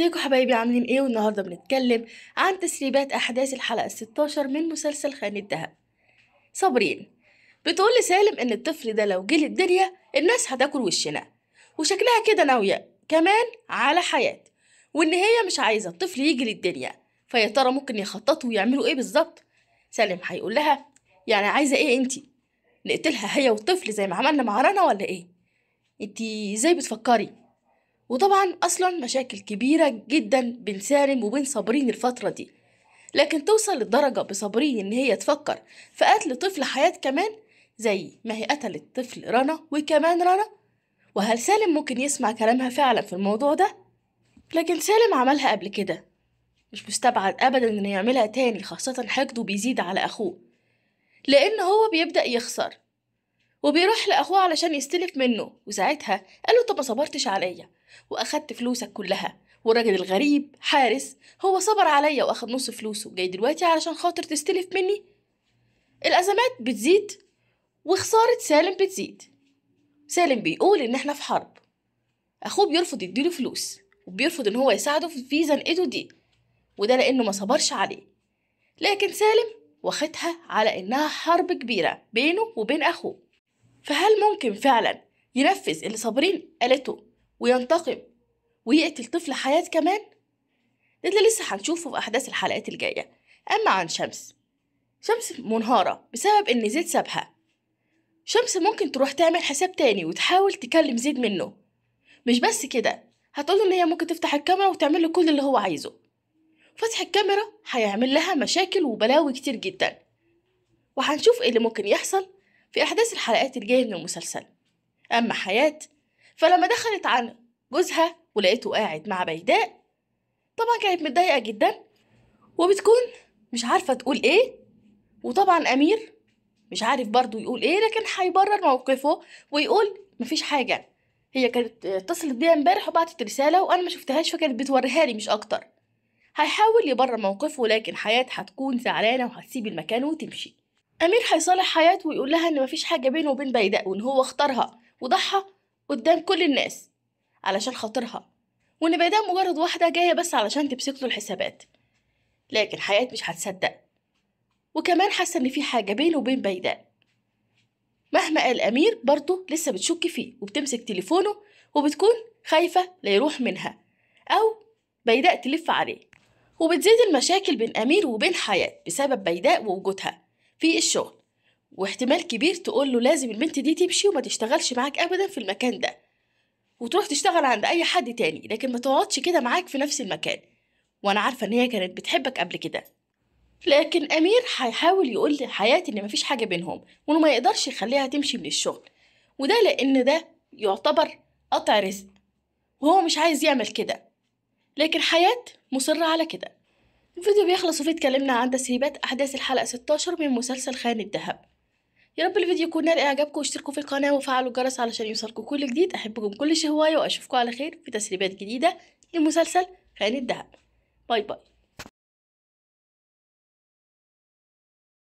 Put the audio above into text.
ازيكم حبايبي عاملين ايه والنهارده بنتكلم عن تسريبات احداث الحلقه 16 من مسلسل خان الذهب صابرين بتقول لسالم ان الطفل ده لو جه الدنيا الناس هتاكل وشنا وشكلها كده ناويه كمان على حياه وان هي مش عايزه الطفل يجي للدنيا فيا ترى ممكن يخططوا ويعملوا ايه بالظبط سالم هيقول لها يعني عايزه ايه انتي نقتلها هي والطفل زي ما عملنا مع رنا ولا ايه انتي ازاي بتفكري وطبعا أصلا مشاكل كبيرة جدا بين سالم وبين صابرين الفترة دي لكن توصل للدرجة بصابرين إن هي تفكر في قتل طفل حياة كمان زي ما هي قتلت طفل رنا وكمان رنا وهل سالم ممكن يسمع كلامها فعلا في الموضوع ده؟ لكن سالم عملها قبل كده مش مستبعد أبدا إنه يعملها تاني خاصة حقده بيزيد على أخوه لأن هو بيبدأ يخسر وبيروح لأخوه علشان يستلف منه وساعتها قال له طب ما صبرتش عليا وأخدت فلوسك كلها والراجل الغريب حارس هو صبر عليا وأخد نص فلوسه جاي دلوقتي علشان خاطر تستلف مني الأزمات بتزيد وخسارة سالم بتزيد سالم بيقول إن إحنا في حرب أخوه بيرفض يديله فلوس وبيرفض إن هو يساعده في إيده دي وده لأنه ما صبرش عليه لكن سالم واخدها على إنها حرب كبيرة بينه وبين أخوه فهل ممكن فعلا ينفذ اللي صابرين قالته وينتقم ويقتل طفل حياة كمان؟ ده اللي لسه هنشوفه في أحداث الحلقات الجاية أما عن شمس شمس منهارة بسبب إن زيد سابها شمس ممكن تروح تعمل حساب تاني وتحاول تكلم زيد منه مش بس كده هتقوله إن هي ممكن تفتح الكاميرا وتعمل له كل اللي هو عايزه فتح الكاميرا هيعمل لها مشاكل وبلاوي كتير جدا وهنشوف ايه اللي ممكن يحصل في أحداث الحلقات الجاية من المسلسل أما حياة فلما دخلت عن جوزها ولقيته قاعد مع بيداء طبعا كانت متضايقة جدا وبتكون مش عارفة تقول ايه وطبعا أمير مش عارف برضه يقول ايه لكن هيبرر موقفه ويقول مفيش حاجة هي كانت اتصلت بيها امبارح وبعتت رسالة وأنا ما شفتهاش فكانت بتوريها لي مش أكتر هيحاول يبرر موقفه لكن حياة هتكون زعلانة وهتسيب المكان وتمشي أمير هيصالح حياته ويقول لها إن مفيش حاجة بينه وبين بيداء وإن هو اختارها وضحى قدام كل الناس علشان خاطرها وإن بيداء مجرد واحدة جاية بس علشان تمسك له الحسابات لكن حياة مش هتصدق وكمان حاسة إن في حاجة بينه وبين بيداء مهما قال أمير برضه لسه بتشك فيه وبتمسك تليفونه وبتكون خايفة لا يروح منها أو بيداء تلف عليه وبتزيد المشاكل بين أمير وبين حياة بسبب بيداء ووجودها في الشغل واحتمال كبير تقول له لازم البنت دي تمشي وما تشتغلش معاك ابدا في المكان ده وتروح تشتغل عند اي حد تاني لكن ما تقعدش كده معاك في نفس المكان وانا عارفه ان هي كانت بتحبك قبل كده لكن امير هيحاول يقول لحياتي ان مفيش حاجه بينهم وانه ما يقدرش يخليها تمشي من الشغل وده لان ده يعتبر قطع رزق وهو مش عايز يعمل كده لكن حياة مصرة على كده الفيديو بيخلص وفيه اتكلمنا عن تسريبات أحداث الحلقة 16 من مسلسل خان الذهب يا رب الفيديو يكون نال إعجابكم واشتركوا في القناة وفعلوا الجرس علشان يوصلكم كل جديد أحبكم كل شهواية وأشوفكم على خير في تسريبات جديدة لمسلسل خان الذهب باي باي